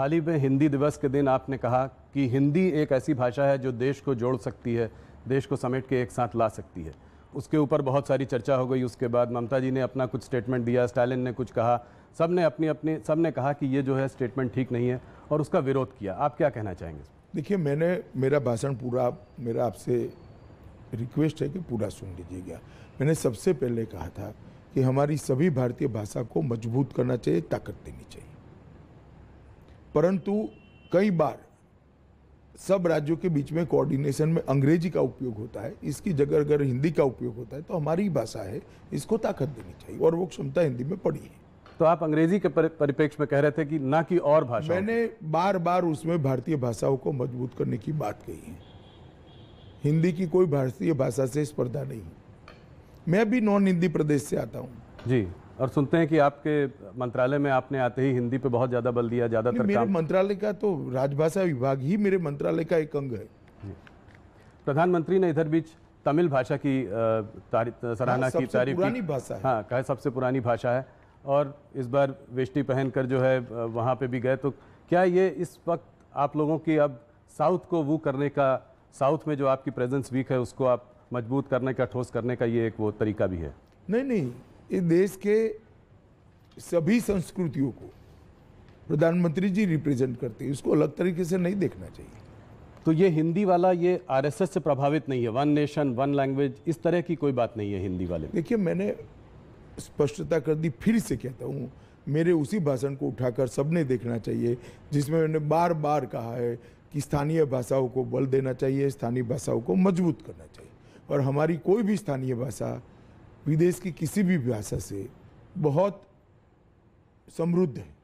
हाल ही में हिंदी दिवस के दिन आपने कहा कि हिंदी एक ऐसी भाषा है जो देश को जोड़ सकती है देश को समेट के एक साथ ला सकती है उसके ऊपर बहुत सारी चर्चा हो गई उसके बाद ममता जी ने अपना कुछ स्टेटमेंट दिया स्टालिन ने कुछ कहा सब ने अपनी अपनी सब ने कहा कि ये जो है स्टेटमेंट ठीक नहीं है और उसका विरोध किया आप क्या कहना चाहेंगे देखिए मैंने मेरा भाषण पूरा मेरा आपसे रिक्वेस्ट है कि पूरा सुन लीजिएगा मैंने सबसे पहले कहा था कि हमारी सभी भारतीय भाषा को मजबूत करना चाहिए ताकत देनी चाहिए परंतु कई बार सब राज्यों के बीच में कोऑर्डिनेशन में अंग्रेजी का उपयोग होता है इसकी जगह अगर हिंदी का उपयोग होता है तो हमारी भाषा है इसको ताकत देनी चाहिए और वो क्षमता हिंदी में पड़ी है तो आप अंग्रेजी के परिप्रेक्ष में कह रहे थे कि ना कि और भाषा मैंने बार बार उसमें भारतीय भाषाओं को मजबूत करने की बात कही है हिंदी की कोई भारतीय भाषा से स्पर्धा नहीं मैं भी नॉन हिंदी प्रदेश से आता हूँ जी और सुनते हैं कि आपके मंत्रालय में आपने आते ही हिंदी पे बहुत ज़्यादा बल दिया ज़्यादातर मेरे मंत्रालय का तो राजभाषा विभाग ही मेरे मंत्रालय का एक अंग है प्रधानमंत्री ने इधर बीच तमिल भाषा की सराहना हाँ, की तारीफ पुरानी भाषा है हाँ सबसे पुरानी भाषा है और इस बार वेष्टी पहनकर जो है वहाँ पे भी गए तो क्या ये इस वक्त आप लोगों की अब साउथ को वो करने का साउथ में जो आपकी प्रेजेंस वीक है उसको आप मजबूत करने का ठोस करने का ये एक वो तरीका भी है नहीं नहीं इस देश के सभी संस्कृतियों को प्रधानमंत्री जी रिप्रेजेंट करते हैं इसको अलग तरीके से नहीं देखना चाहिए तो ये हिंदी वाला ये आरएसएस से प्रभावित नहीं है वन नेशन वन लैंग्वेज इस तरह की कोई बात नहीं है हिंदी वाले देखिए मैंने स्पष्टता कर दी फिर से कहता हूँ मेरे उसी भाषण को उठाकर सबने देखना चाहिए जिसमें मैंने बार बार कहा है कि स्थानीय भाषाओं को बल देना चाहिए स्थानीय भाषाओं को मजबूत करना चाहिए और हमारी कोई भी स्थानीय भाषा विदेश की किसी भी भाषा से बहुत समृद्ध है